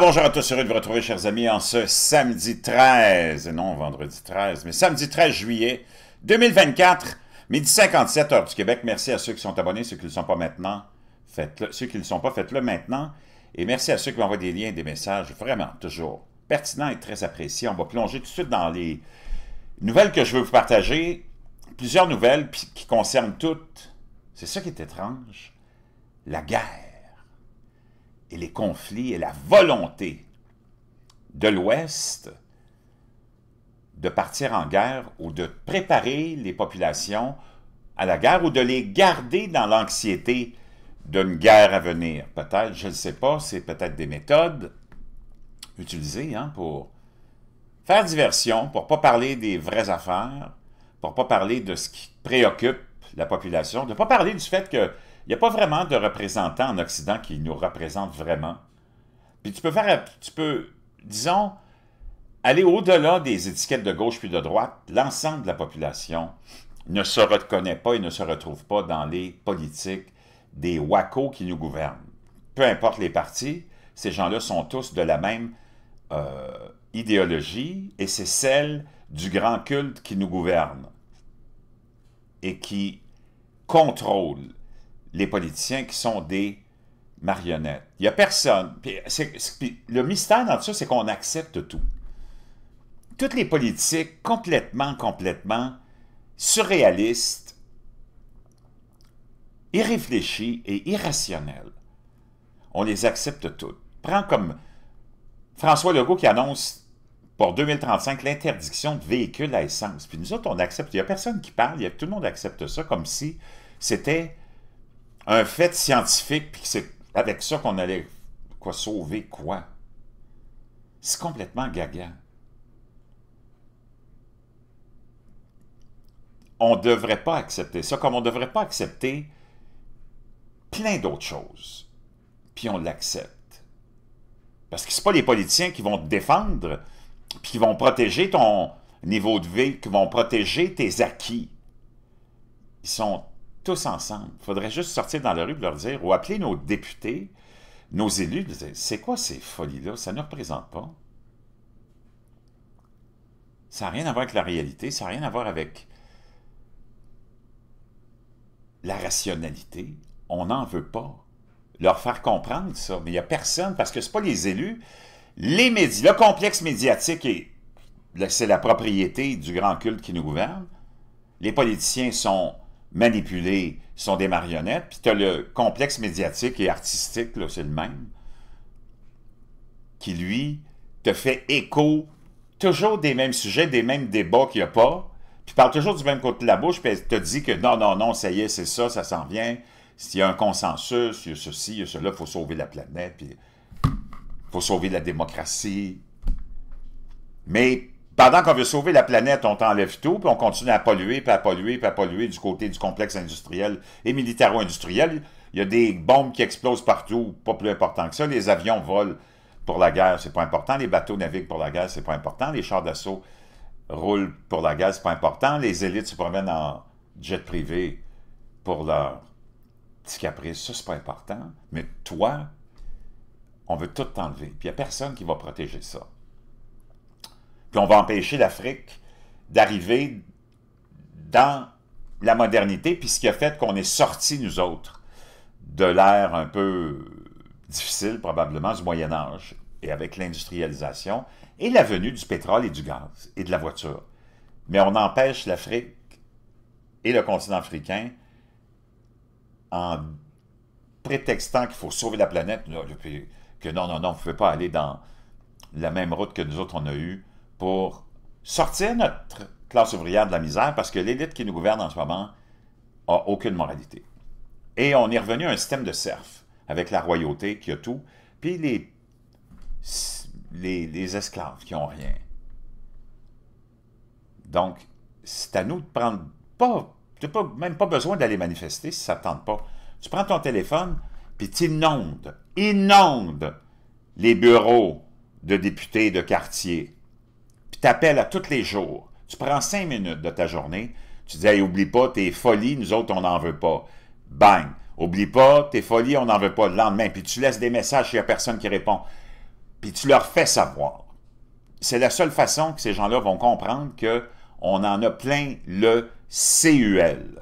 bonjour à tous, heureux de vous retrouver, chers amis, en ce samedi 13, et non vendredi 13, mais samedi 13 juillet 2024, midi 57 heures du Québec. Merci à ceux qui sont abonnés, ceux qui ne le sont pas maintenant, faites-le. Ceux qui ne le sont pas, faites-le maintenant. Et merci à ceux qui m'envoient des liens, et des messages, vraiment, toujours pertinents et très appréciés. On va plonger tout de suite dans les nouvelles que je veux vous partager. Plusieurs nouvelles qui concernent toutes, c'est ça qui est étrange, la guerre et les conflits et la volonté de l'Ouest de partir en guerre ou de préparer les populations à la guerre ou de les garder dans l'anxiété d'une guerre à venir. Peut-être, je ne sais pas, c'est peut-être des méthodes utilisées hein, pour faire diversion, pour ne pas parler des vraies affaires, pour ne pas parler de ce qui préoccupe la population, de ne pas parler du fait qu'il n'y a pas vraiment de représentants en Occident qui nous représentent vraiment. Puis tu peux faire, tu peux, disons, aller au-delà des étiquettes de gauche puis de droite. L'ensemble de la population ne se reconnaît pas et ne se retrouve pas dans les politiques des WACO qui nous gouvernent. Peu importe les partis, ces gens-là sont tous de la même euh, idéologie et c'est celle du grand culte qui nous gouverne et qui contrôle les politiciens qui sont des marionnettes. Il n'y a personne. le mystère dans tout ça, c'est qu'on accepte tout. Toutes les politiques complètement, complètement surréalistes, irréfléchies et irrationnelles. On les accepte toutes. Prends comme François Legault qui annonce pour 2035, l'interdiction de véhicules à essence. Puis nous autres, on accepte. Il n'y a personne qui parle, il tout le monde accepte ça comme si c'était un fait scientifique, puis c'est avec ça qu'on allait quoi, sauver quoi. C'est complètement gaga. On ne devrait pas accepter ça, comme on ne devrait pas accepter plein d'autres choses. Puis on l'accepte. Parce que ce pas les politiciens qui vont défendre puis qui vont protéger ton niveau de vie, qui vont protéger tes acquis, ils sont tous ensemble. Il faudrait juste sortir dans la rue et leur dire, ou appeler nos députés, nos élus, c'est quoi ces folies-là? Ça ne représente pas. Ça n'a rien à voir avec la réalité, ça n'a rien à voir avec la rationalité. On n'en veut pas. Leur faire comprendre ça. Mais il n'y a personne, parce que ce pas les élus, les le complexe médiatique, c'est la propriété du grand culte qui nous gouverne. Les politiciens sont manipulés, sont des marionnettes. Puis tu as le complexe médiatique et artistique, c'est le même, qui, lui, te fait écho toujours des mêmes sujets, des mêmes débats qu'il n'y a pas. Puis parle toujours du même côté de la bouche, puis te dit que non, non, non, ça y est, c'est ça, ça s'en vient. S'il y a un consensus, il y a ceci, il y a cela, il faut sauver la planète. Puis faut sauver la démocratie. Mais pendant qu'on veut sauver la planète, on t'enlève tout, puis on continue à polluer, puis à polluer, puis à polluer du côté du complexe industriel et militaro-industriel. Il y a des bombes qui explosent partout, pas plus important que ça. Les avions volent pour la guerre, c'est pas important. Les bateaux naviguent pour la guerre, c'est pas important. Les chars d'assaut roulent pour la guerre, c'est pas important. Les élites se promènent en jet privé pour leur petit caprice, ça c'est pas important. Mais toi, on veut tout enlever. Puis il n'y a personne qui va protéger ça. Puis on va empêcher l'Afrique d'arriver dans la modernité, puis ce qui a fait qu'on est sortis, nous autres, de l'ère un peu difficile, probablement, du Moyen Âge, et avec l'industrialisation, et la venue du pétrole et du gaz, et de la voiture. Mais on empêche l'Afrique et le continent africain en prétextant qu'il faut sauver la planète. depuis, que non, non, non, vous ne pouvez pas aller dans la même route que nous autres on a eu pour sortir notre classe ouvrière de la misère parce que l'élite qui nous gouverne en ce moment n'a aucune moralité. Et on est revenu à un système de serf avec la royauté qui a tout, puis les, les, esclaves qui n'ont rien. Donc, c'est à nous de prendre pas, tu n'as même pas besoin d'aller manifester si ça ne tente pas. Tu prends ton téléphone, puis tu inondes inonde les bureaux de députés de quartier, puis t'appelles à tous les jours. Tu prends cinq minutes de ta journée, tu dis oublie pas, t'es folie, nous autres, on n'en veut pas. » Bang! Oublie pas, t'es folie, on n'en veut pas le lendemain. Puis tu laisses des messages, il n'y a personne qui répond. Puis tu leur fais savoir. C'est la seule façon que ces gens-là vont comprendre que on en a plein le CUL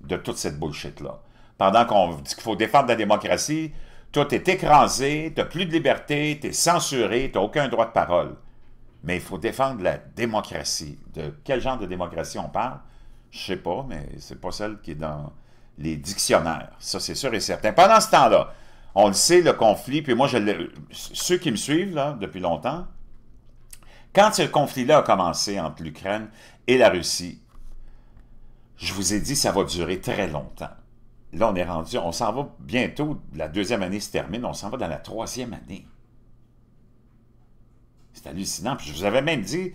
de toute cette bullshit-là. Pendant qu'on dit qu'il faut défendre la démocratie, toi, t'es écrasé, t'as plus de liberté, t'es censuré, t'as aucun droit de parole. Mais il faut défendre la démocratie. De quel genre de démocratie on parle? Je sais pas, mais c'est pas celle qui est dans les dictionnaires. Ça, c'est sûr et certain. Pendant ce temps-là, on le sait, le conflit, puis moi, je ceux qui me suivent là, depuis longtemps, quand ce conflit-là a commencé entre l'Ukraine et la Russie, je vous ai dit, ça va durer très longtemps là, on est rendu, on s'en va bientôt, la deuxième année se termine, on s'en va dans la troisième année. C'est hallucinant. Puis je vous avais même dit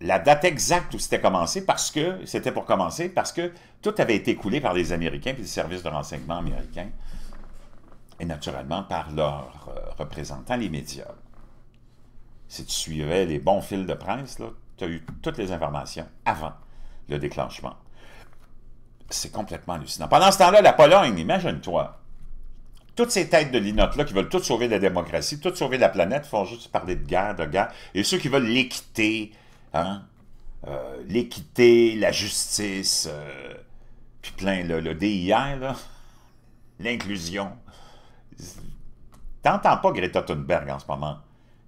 la date exacte où c'était commencé, parce que c'était pour commencer, parce que tout avait été coulé par les Américains puis les services de renseignement américains et naturellement par leurs euh, représentants, les médias. Si tu suivais les bons fils de presse, tu as eu toutes les informations avant le déclenchement. C'est complètement hallucinant. Pendant ce temps-là, la Pologne, imagine-toi, toutes ces têtes de linotte-là qui veulent toutes sauver la démocratie, toutes sauver la planète, font juste parler de guerre, de guerre. Et ceux qui veulent l'équité, hein, euh, l'équité, la justice, euh, puis plein, le, le DIR, l'inclusion. T'entends pas Greta Thunberg en ce moment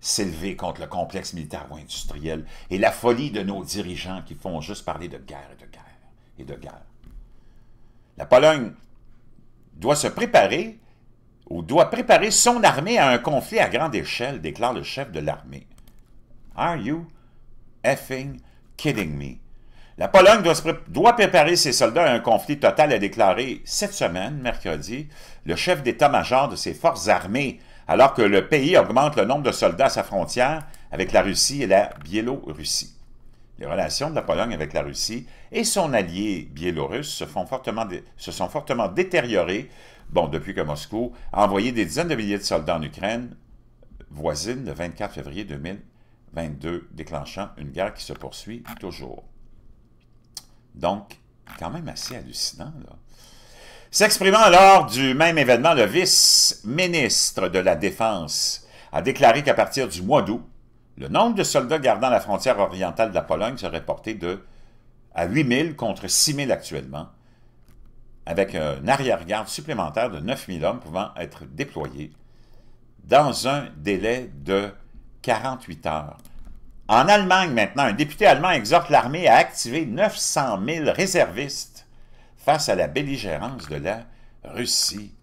s'élever contre le complexe ou industriel et la folie de nos dirigeants qui font juste parler de guerre et de guerre et de guerre. La Pologne doit se préparer ou doit préparer son armée à un conflit à grande échelle, déclare le chef de l'armée. Are you effing kidding me? La Pologne doit, préparer ses soldats à un conflit total, a déclaré cette semaine, mercredi, le chef d'état-major de ses forces armées, alors que le pays augmente le nombre de soldats à sa frontière avec la Russie et la Biélorussie. Les relations de la Pologne avec la Russie et son allié biélorusse se, sont fortement détériorées bon, depuis que Moscou a envoyé des dizaines de milliers de soldats en Ukraine voisine le 24 février 2022, déclenchant une guerre qui se poursuit toujours. Donc, quand même assez hallucinant, là. S'exprimant lors du même événement, le vice-ministre de la Défense a déclaré qu'à partir du mois d'août, le nombre de soldats gardant la frontière orientale de la Pologne serait porté de à 8 000 contre 6 000 actuellement, avec un arrière-garde supplémentaire de 9 000 hommes pouvant être déployés dans un délai de 48 heures. En Allemagne maintenant, un député allemand exhorte l'armée à activer 900 000 réservistes face à la belligérance de la Russie.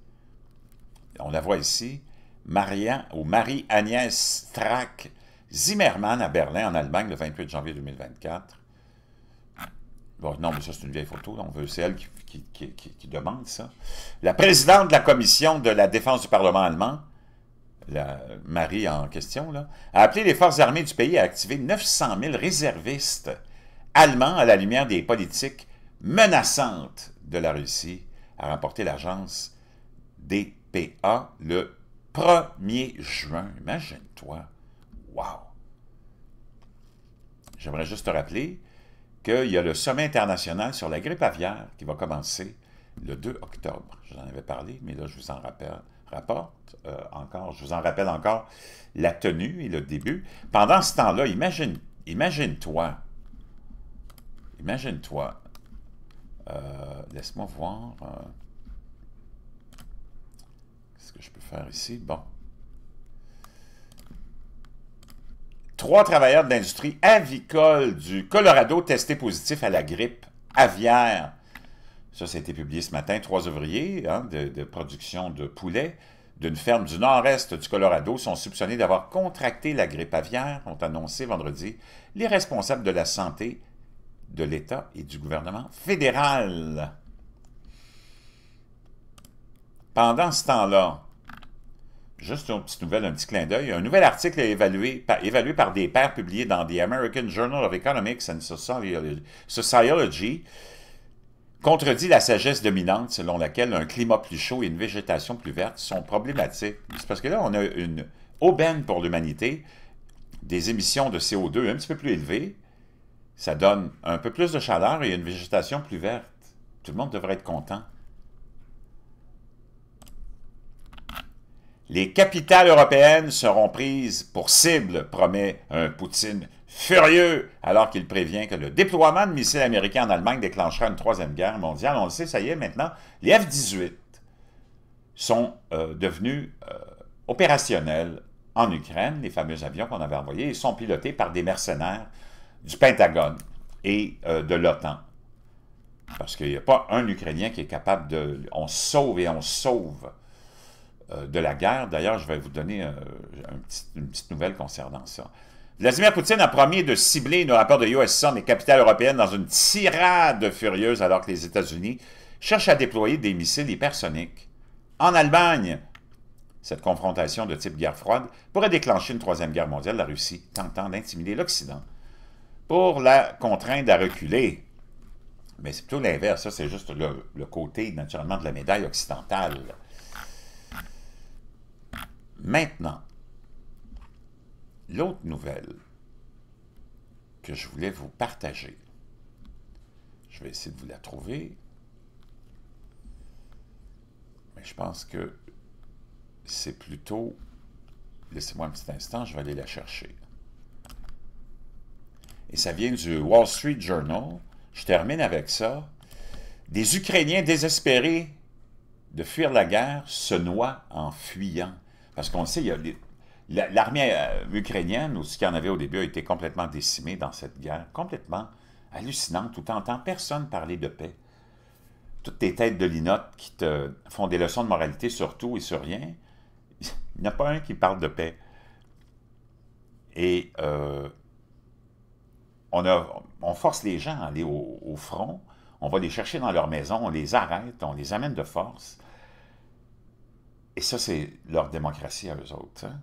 On la voit ici, Marie-Agnès Strack, Zimmermann à Berlin, en Allemagne, le 28 janvier 2024. Bon, non, mais ça, c'est une vieille photo. veut, c'est elle qui, demande ça. La présidente de la commission de la défense du Parlement allemand, la Marie en question, là, a appelé les forces armées du pays à activer 900 000 réservistes allemands à la lumière des politiques menaçantes de la Russie, a remporté l'agence DPA le 1er juin. Imagine-toi. Wow! J'aimerais juste te rappeler qu'il y a le sommet international sur la grippe aviaire qui va commencer le 2 octobre. J'en avais parlé, mais là, je vous en rappelle, rapporte euh, encore, je vous en rappelle encore la tenue et le début. Pendant ce temps-là, imagine, imagine-toi, imagine-toi, euh, laisse-moi voir, euh, ce que je peux faire ici? Bon, Trois travailleurs de l'industrie avicole du Colorado testés positifs à la grippe aviaire. Ça, ça a été publié ce matin. Trois ouvriers hein, de, production de poulets d'une ferme du nord-est du Colorado sont soupçonnés d'avoir contracté la grippe aviaire, ont annoncé vendredi les responsables de la santé de l'État et du gouvernement fédéral. Pendant ce temps-là, juste une petite nouvelle, un petit clin d'œil. Un nouvel article évalué par, évalué par des pairs publié dans The American Journal of Economics and Sociology contredit la sagesse dominante selon laquelle un climat plus chaud et une végétation plus verte sont problématiques. C'est parce que là, on a une aubaine pour l'humanité, des émissions de CO2 un petit peu plus élevées, ça donne un peu plus de chaleur et une végétation plus verte. Tout le monde devrait être content. Les capitales européennes seront prises pour cible, promet un Poutine furieux, alors qu'il prévient que le déploiement de missiles américains en Allemagne déclenchera une troisième guerre mondiale. On le sait, ça y est maintenant, les F-18 sont euh, devenus euh, opérationnels en Ukraine, les fameux avions qu'on avait envoyés, sont pilotés par des mercenaires du Pentagone et euh, de l'OTAN. Parce qu'il n'y a pas un Ukrainien qui est capable de... On sauve et on sauve euh, de la guerre. D'ailleurs, je vais vous donner euh, une petite nouvelle concernant ça. Vladimir Poutine a promis de cibler nos rapports de USSR les capitales européennes dans une tirade furieuse alors que les États-Unis cherchent à déployer des missiles hypersoniques. En Allemagne, cette confrontation de type guerre froide pourrait déclencher une troisième guerre mondiale, la Russie tentant d'intimider l'Occident pour la contraindre à reculer. Mais c'est plutôt l'inverse, ça c'est juste le côté naturellement de la médaille occidentale. Maintenant, l'autre nouvelle que je voulais vous partager, je vais essayer de vous la trouver, mais je pense que c'est plutôt... Laissez-moi un petit instant, je vais aller la chercher. Et ça vient du Wall Street Journal. Je termine avec ça. Des Ukrainiens désespérés de fuir la guerre se noient en fuyant parce qu'on sait, L'armée euh, ukrainienne, ce qu'il y en avait au début, a été complètement décimée dans cette guerre, complètement hallucinante, tout en temps, personne parlait de paix. Toutes tes têtes de linotte qui te font des leçons de moralité sur tout et sur rien, il n'y a pas un qui parle de paix. Et euh, on, force les gens à aller au, front, on va les chercher dans leur maison, on les arrête, on les amène de force. Et ça, c'est leur démocratie à eux autres. Hein.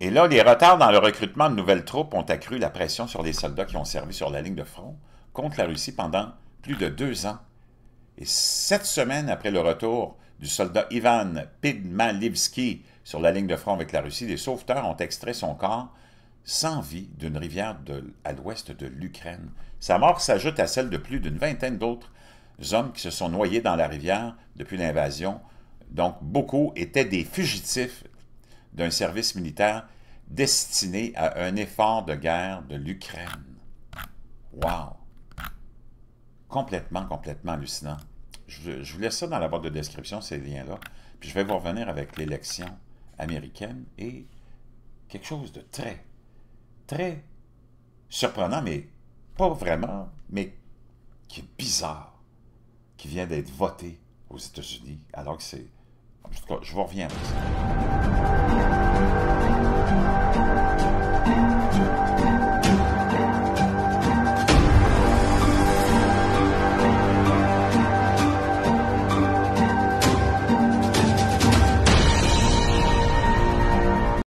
Et là, les retards dans le recrutement de nouvelles troupes ont accru la pression sur les soldats qui ont servi sur la ligne de front contre la Russie pendant plus de deux ans. Et sept semaines après le retour du soldat Ivan Pidmalivski sur la ligne de front avec la Russie, des sauveteurs ont extrait son corps sans vie d'une rivière à l'ouest de l'Ukraine. Sa mort s'ajoute à celle de plus d'une vingtaine d'autres hommes qui se sont noyés dans la rivière depuis l'invasion donc, beaucoup étaient des fugitifs d'un service militaire destiné à un effort de guerre de l'Ukraine. Wow! Complètement, complètement hallucinant. Je, vous laisse ça dans la boîte de description, ces liens-là. Puis je vais vous revenir avec l'élection américaine et quelque chose de très, très surprenant, mais pas vraiment, mais qui est bizarre, qui vient d'être voté aux États-Unis, alors que c'est tout cas, je vous reviens.